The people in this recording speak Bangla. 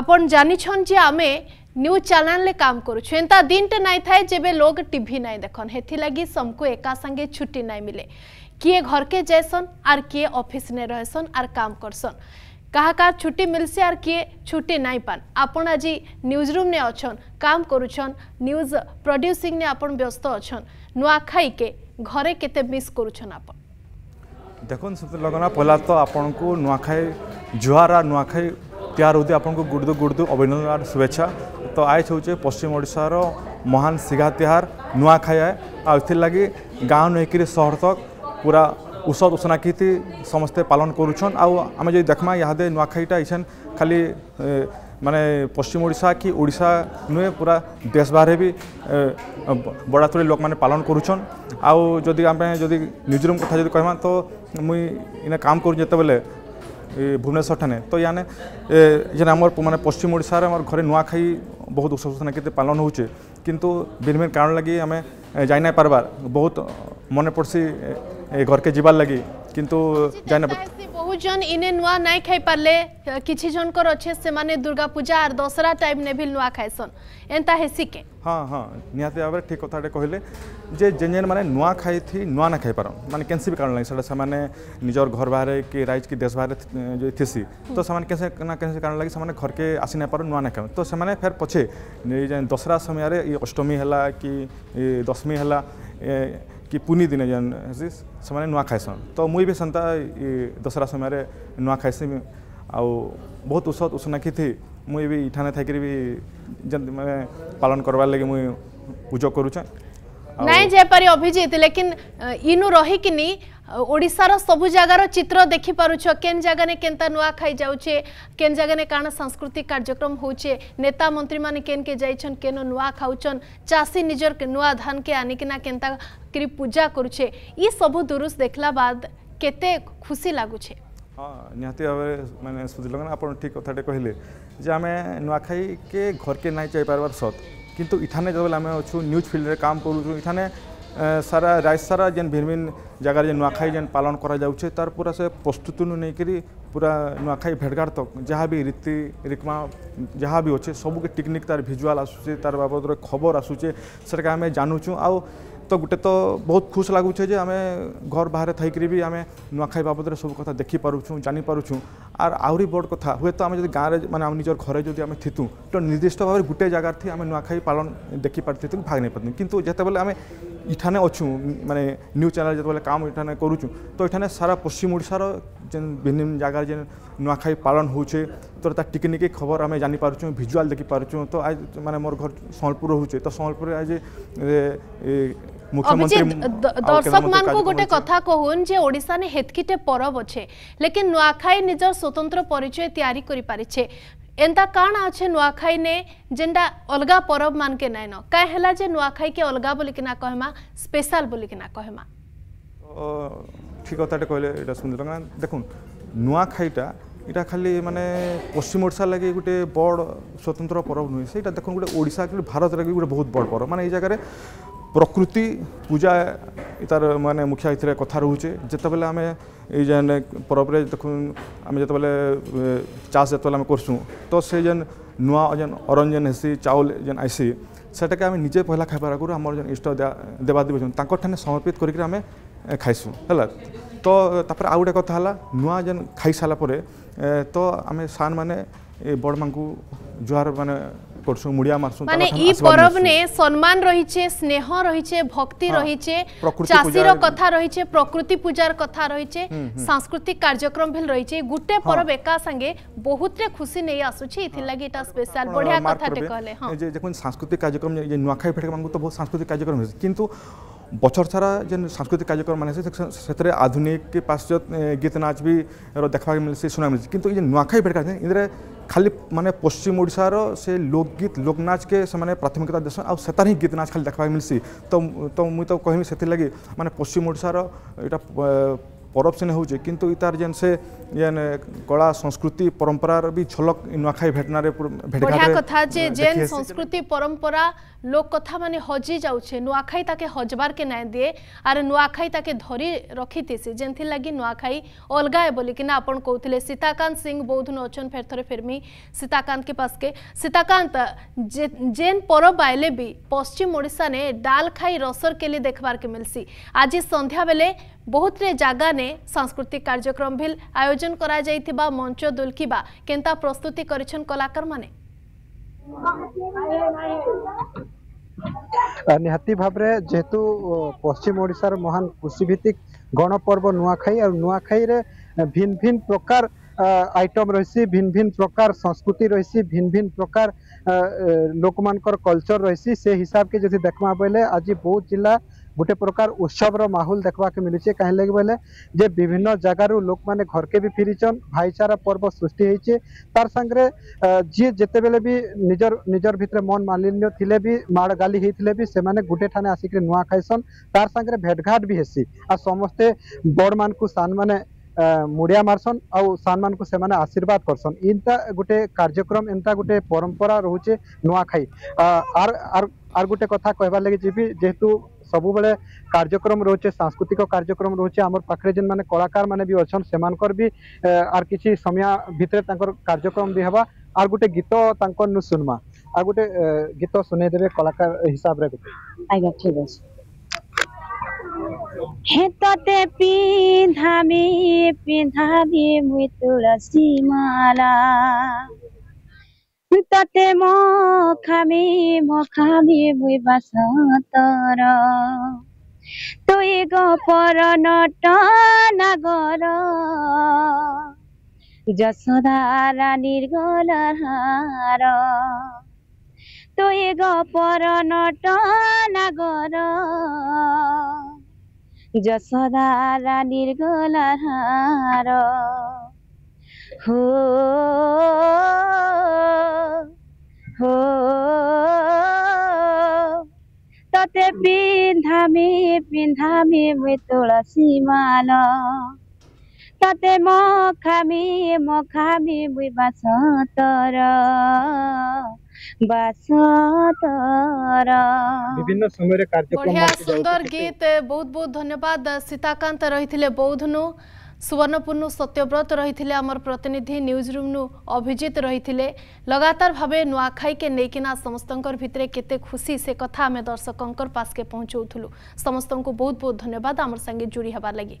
আপন জানিছন যে আমি নিউজ চ্যানেল কাম করুছু এন্তা দিনটে নাই থাকে যেবে লোক টিভি নাই দেখন হেথিলাগি সমকু একা সাঙ্গে ছুটি নাই মিলে কিয়ে ঘরকে যাইছন আর কিয়ে অফিস নে রহসন আর কাম করছন কাহা কাহা ছুটি মিলছে আর কিয়ে ছুটি নাই পান আপন আজি নিউজ রুম নে অছন কাম করুছন নিউজ প্রডিউসিং নে আপন ব্যস্ত অছন নুয়াখাইকে ঘরে কেতে মিস করুছন আপন দেখুন সুতলগনা পহলা তো আপনার নুয়াখাই জুহার আর নুয়াখাই त्याहूर्ति आपको गुड़दु गुड़दु अभिनंदन और शुभेच्छा तो आज हूँ पश्चिम ओडार महान सिघा तिहार नुआखाई आए आगे गाँव नहीं सहर तक पूरा উৎসব উৎসনাকৃতি সমস্তে পালন করুছন আমি যদি দেখমা ইহাদে নুয়াখাইটা ইছেন খালি মানে পশ্চিম ওড়িশা কি ওড়িশা নুহে পুরা দেশ বাহারে বি বড়াতুরি লোক মানে পালন করুছন আউ যদি আমি যদি নিউজরুম কথা যদি কহমা তো মুই ইনে কাম করু যেতবেলে ଭୁବନେଶ୍ୱର ଠାନେ ତ ଇୟାନେ ଯେନ୍ ଆମର ମାନେ ପଶ୍ଚିମ ଓଡ଼ିଶାରେ ଆମର ଘରେ ନୂଆଖାଇ ବହୁତ ଉତ୍ସବସ୍ଥାନେ କେତେ ପାଳନ ହଉଛେ କିନ୍ତୁ ଭିନ୍ନ ଭିନ୍ନ କାରଣ ଲାଗି ଆମେ ଯାଇ ନାଇଁ ପାର୍ବାର୍ ବହୁତ ମନେ ପଡ଼୍ସି ଘରକେ ଯିବାର୍ ଲାଗି କିନ୍ତୁ ଯାଇ ନାଇଁ जन इने नुआ नाई खाई किछि जन कर अछे से माने दुर्गा पूजा आर दशहरा टाइम ने भी नुआ खाइसन एंता हेसी के हां हां निहाती भाव ठीक कथा डे कहले जे जेन जेन माने नुआ खाई थी नुआ ना खाई पारन माने केनसी भी कारण लगे से माने निजर घर बारे के राइज के देश बारे जो थिसी तो से केसे ना केसे कारण लागि से घर के आसी ना पारन नुआ ना खाए तो से माने फेर पछे जे दशहरा समय ये अष्टमी हला कि दशमी हला कि पुनी दिन जेन ହେସି ସେମାନେ ନୂଆ ଖାଇସନ୍ ତ ମୁଇଁ ବି ସେନ୍ତା ଇ ଦଶହରା ସମୟରେ ନୂଆ ଖାଇସି ଆଉ ବହୁତ ଉତ୍ସବ ଉତ୍ସନାକିଥି ମୁଇଁ ବି ଇଠାନେ ଥାଇକିରି ବି ଯେନ୍ ମାନେ ପାଳନ କରବାର୍ ଲାଗି ମୁଇଁ ଉଦ୍ୟୋଗ କରୁଛେଁ ନାଇଁ ଯାଇପାରି ଅଭିଜିତ ଲେକିନ ଇନୁ ରହିକିନି ଓଡ଼ିଶାର ସବୁ ଜାଗାର ଚିତ୍ର ଦେଖିପାରୁଛ କେନ୍ ଜାଗାରେ କେନ୍ତା ନୂଆଖାଇ ଯାଉଛେ କେନ୍ ଜାଗାରେ କାଣା ସାଂସ୍କୃତିକ କାର୍ଯ୍ୟକ୍ରମ ହଉଛେ ନେତା ମନ୍ତ୍ରୀମାନେ କେନ୍କେ ଯାଇଛନ୍ କେନ ନୂଆ ଖାଉଛନ୍ ଚାଷୀ ନିଜର ନୂଆ ଧାନକେ ଆନିକିନା କେନ୍ତା କରି ପୂଜା କରୁଛେ ଇ ସବୁ ଦୁରୁସ୍ତ ଦେଖିଲା ବାଦ କେତେ ଖୁସି ଲାଗୁଛେ ହଁ ନିହାତି ଭାବରେ ମାନେ ସୁଧୀର ଆପଣ ଠିକ୍ କଥାଟେ କହିଲେ ଯେ ଆମେ ନୂଆଖାଇକେ ଘରକେ ନାଇଁ ଯାଇପାରବାର ସତ୍ କିନ୍ତୁ ଇଠାନେ ଯେତେବେଳେ ଆମେ ଅଛୁ ନ୍ୟୁଜ୍ ଫିଲ୍ଡରେ କାମ କରୁଛୁ ଇଠାନେ ସାରା ରାଜ୍ୟ ସାରା ଯେନ୍ ଭିନ୍ନ ଭିନ୍ନ ଜାଗାରେ ଯେନ୍ ନୂଆଖାଇ ଯେନ୍ ପାଳନ କରାଯାଉଛେ ତାର ପୁରା ସେ ପ୍ରସ୍ତୁତିରୁ ନେଇକରି ପୁରା ନୂଆଖାଇ ଭେଟଘାଟ ତକ୍ ଯାହା ବି ରୀତି ରିକ୍ମା ଯାହା ବି ଅଛେ ସବୁକେ ଟେକ୍ନିକ୍ ତାର ଭିଜୁଆଲ୍ ଆସୁଛେ ତାର ବାବଦରେ ଖବର ଆସୁଛେ ସେଟାକେ ଆମେ ଜାନୁଛୁ ଆଉ ତ ଗୋଟେ ତ ବହୁତ ଖୁସ୍ ଲାଗୁଛେ ଯେ ଆମେ ଘର ବାହାରେ ଥାଇକିରି ବି ଆମେ ନୂଆଖାଇ ବାବଦରେ ସବୁ କଥା ଦେଖିପାରୁଛୁଁ ଜାଣିପାରୁଛୁ ଆର୍ ଆହୁରି ବଡ଼ କଥା ହୁଏତ ଆମେ ଯଦି ଗାଁରେ ମାନେ ଆମ ନିଜର ଘରେ ଯଦି ଆମେ ଥିତୁ ତ ନିର୍ଦ୍ଦିଷ୍ଟ ଭାବରେ ଗୋଟେ ଜାଗାରେ ଆମେ ନୂଆଖାଇ ପାଳନ ଦେଖିପାରୁଥିଲୁ ଭାଗ ନେଇପାରୁଥିଲୁ କିନ୍ତୁ ଯେତେବେଳେ ଆମେ ଇଠାନେ ଅଛୁ ମାନେ ନ୍ୟୁଜ୍ ଚ୍ୟାନେଲ୍ ଯେତେବେଳେ କାମ ଏଠାନେ କରୁଛୁ ତ ଏଠାନେ ସାରା ପଶ୍ଚିମ ଓଡ଼ିଶାର ଯେନ୍ ଭିନ୍ନ ଜାଗାରେ ଯେନ୍ ନୂଆଖାଇ ପାଳନ ହଉଛେ ତ ତାର୍ ଟିକେ ନିକେ ଖବର ଆମେ ଜାଣିପାରୁଛୁ ଭିଜୁଆଲ୍ ଦେଖିପାରୁଛୁ ତ ଆଜ ମାନେ ମୋର ଘର ସମ୍ବଲପୁର ରହୁଛେ ତ ସମ୍ବଲପୁରରେ ଆଜି দর্শক মানুষ গোটে কথা কহুন যে ওড়িশা নে হেতকিটে পরব অছে লেকিন নুয়াখাই নিজ স্বতন্ত্র পরিচয় তৈরি করে পারিছে এন্তা কাণ আছে নুয়াখাই নে যেটা অলগা পরব মানকে ন কাই হেলা যে নুয়াখাই কে অলগা বলিকিনা কহমা স্পেশাল বলিকিনা কহমা ঠিক কথাটা କହିଲେ এটা ସୁନ୍ଦର କାରଣ দেখুন ନୂଆଖାଇଟା এটা খালি মানে পশ্চিম ଓଡ଼ିଶା লাগে গোটে বড় স্বতন্ত্র ପର୍ବ নুহে ସେଇଟା দেখুন গোটে ଓଡ଼ିଶା କିନ୍ତୁ ভারত লাগে গোটে বহুত বড় ପର୍ବ মানে এই জায়গায় প্রকৃতি পূজা তার মানে মুখ্য এর কথা রয়েছে যেতবে আমি এই যেন পরবরে দেখুন আমি যেতবে চাষ যেতবে আমি করছু তো সেই যেন নূয়া যেন অরণ যেন হেসি চাউল যেন আইসি সেটাকে আমি নিজে পহলা খাইবার আগুন আমার যেন ইষ্ট দেবাদেবী তাঁর সমর্পিত করি আমি ଖାଇସୁଁ ହେଲା ତ ତାପରେ ଆଉ ଗୋଟେ କଥା ହେଲା ନୂଆ ଯେନ୍ ଖାଇସାରିଲା ପରେ ତ ଆମେ ସାର୍ମାନେ ଏ ବଡ଼ମାନଙ୍କୁ ଜୁହାର ମାନେ করছু মুড়িয়া মারছু মানে ই নে সম্মান রয়েছে স্নেহ রয়েছে ভক্তি হ্যাঁ, রয়েছে চাষীর কথা রয়েছে প্রকৃতি পূজার কথা রয়েছে সাংস্কৃতিক কার্যক্রম ভেল রয়েছে গুটে হ্যাঁ। পরব একা সঙ্গে বহুতরে খুশি নেই আসুছি ইতি লাগি এটা স্পেশাল বড়িয়া কথাটে কলে হ্যাঁ যে দেখুন সাংস্কৃতিক কার্যক্রম যে নুয়াখাই ফেটে মাঙ্গু তো বহুত সাংস্কৃতিক কার্যক্রম হয়েছে কিন্তু বছর ছারা যেন সাংস্কৃতিক কার্যক্রম মানে সে ক্ষেত্রে আধুনিক পাশ্চাত্য গীত নাচ bhi দেখવાকে ملসি শোনা ملসি কিন্তু এই নাকাাই বেটকা ইনরে খালি মানে পশ্চিম ওড়সার সে লোকগীত লোকনাচ কে মানে অগ্রাধিকার দেন আর সেতারী গীত নাচ খালি দেখવાকে ملসি তো তো আমি তো কই মানে পশ্চিম ওড়সার এটা ପରବ ସିନା ହେଉଛେ କିନ୍ତୁ ଇ ତାର୍ ଯେନ୍ ସେ ଯେନ୍ କଳା ସଂସ୍କୃତି ପରମ୍ପରାର ବି ଝଲକ ନୂଆଖାଇ ଭେଟନାରେ ବଢ଼ିଆ କଥା ଯେ ଯେନ୍ ସଂସ୍କୃତି ପରମ୍ପରା লোক কথা মানে হজি যাচ্ছে নুয়াখাই তাকে হজবারকে নাই দিয়ে আর নুয়াখাই তাকে ধরি রখিতেছি যেথির লাগি নুয়াখাই অলগা বলিকিনা আপন কৌলে সীতাকান্ত সিং বৌদ্ধন অছন ফের থরে ফেরমি সীতাকান্ত পাশকে সীতাকান্ত যেন পরব আইলে বি পশ্চিম ওড়শা নে ডাল খাই রসর কেলি দেখবার কে মিলসি আজি সন্ধ্যা বেলে ବହୁତରେ ଜାଗାନେ ସାଂସ୍କୃତିକ କାର୍ଯ୍ୟକ୍ରମ ଭିଲ୍ ଆୟୋଜନ କରାଯାଇଥିବା ମଞ୍ଚ ଦୁଲକିବା କେନ୍ତା ପ୍ରସ୍ତୁତି କରିଛନ୍ କଲାକାରମାନେ ନିହାତି ଭାବରେ ଯେହେତୁ ପଶ୍ଚିମ ଓଡ଼ିଶାର ମହାନ କୃଷିଭିତ୍ତିକ ଗଣପର୍ବ ନୂଆଖାଇ ଆଉ ନୂଆଖାଇରେ ଭିନ୍ନ ଭିନ୍ନ ପ୍ରକାର ଆଇଟମ୍ ରହିଛି ଭିନ୍ନ ଭିନ୍ନ ପ୍ରକାର ସଂସ୍କୃତି ରହିଛି ଭିନ୍ନ ଭିନ୍ନ ପ୍ରକାର ଲୋକମାନଙ୍କର କଲଚର ରହିଛି ସେ ହିସାବକେ ଯଦି ଦେଖମା ବୋଇଲେ ଆଜି ବୌଦ୍ଧ ଜିଲ୍ଲା গোটে প্রকার উৎসবর মাহুল দেখবাকে মিলুছে কাহি লাগি বলে যে বিভিন্ন জায়গার লোক মানে ঘরকে বি ফিছন ভাইচারা পর্ব সৃষ্টি হয়েছে তার সাংরে যে যেতবেলে বি নিজর নিজর ভিতরে মন মালিন্য লে বি মাড় গালি হয়েছিল বি সেমানে গোটে ঠানে আসিকি নুয়া খাইছন তার সাংরে ভেটঘাট বি হেসি আর সমস্তে বড় মানুষ সান মানে ମୁଡ଼ିଆ ମାରସନ୍ ଆଉ ସାନ୍ମାନଙ୍କୁ ସେମାନେ ଆଶୀର୍ବାଦ କରସନ୍ ଏନ୍ତା ଗୋଟେ କାର୍ଯ୍ୟକ୍ରମ ଏନ୍ତା ଗୋଟେ ପରମ୍ପରା ରହୁଛେ ନୂଆଖାଇ ଆର୍ ଆର୍ ଆର୍ ଗୋଟେ କଥା କହିବାର୍ ଲାଗି ଯିବି ଯେହେତୁ ସବୁବେଳେ କାର୍ଯ୍ୟକ୍ରମ ରହୁଛେ ସାଂସ୍କୃତିକ କାର୍ଯ୍ୟକ୍ରମ ରହୁଛେ ଆମର ପାଖରେ ଯେନ୍ମାନେ କଳାକାରମାନେ ବି ଅଛନ୍ ସେମାନଙ୍କର ବି ଆର୍ କିଛି ସମୟ ଭିତରେ ତାଙ୍କର କାର୍ଯ୍ୟକ୍ରମ ବି ହେବା ଆର୍ ଗୋଟେ ଗୀତ ତାଙ୍କରନୁ ଶୁନ୍ମା ଆଉ ଗୋଟେ ଗୀତ ଶୁନେଇ ଦେବେ କଳାକାର ହିସାବରେ ଗୋଟେ ଆଜ୍ଞା ଠିକ୍ ଅଛି হেততে পিন্ধামি পিন্ধামি মুই তুলসী মালা ততে ম মখামি মই বাসতর তুই গপর নট নাগৰ যশোদা ৰানীৰ গলাৰ হাৰ তুই গপৰ নট নাগৰ যশোদা রানীর গলার হার হো হো ততে পিন্ধামি পিন্ধামি মুই তুলসী মাল ততে মখামি মখামি মুই বাসতর विभिन्न समय सुंदर गीत बहुत बहुत धन्यवाद सीताकांत रही बौद्ध नु सुवर्णपुर सत्यव्रत रही आम प्रतिनिधि न्यूज रूम नु अभिजित रही लगातार भाव नुआखाई के नेकिना समस्त भितरे के खुशी से कथा आम दर्शकों पास के पहुँचाऊ समस्त को बहुत बहुत धन्यवाद आम सागे जोड़ी हबार लगी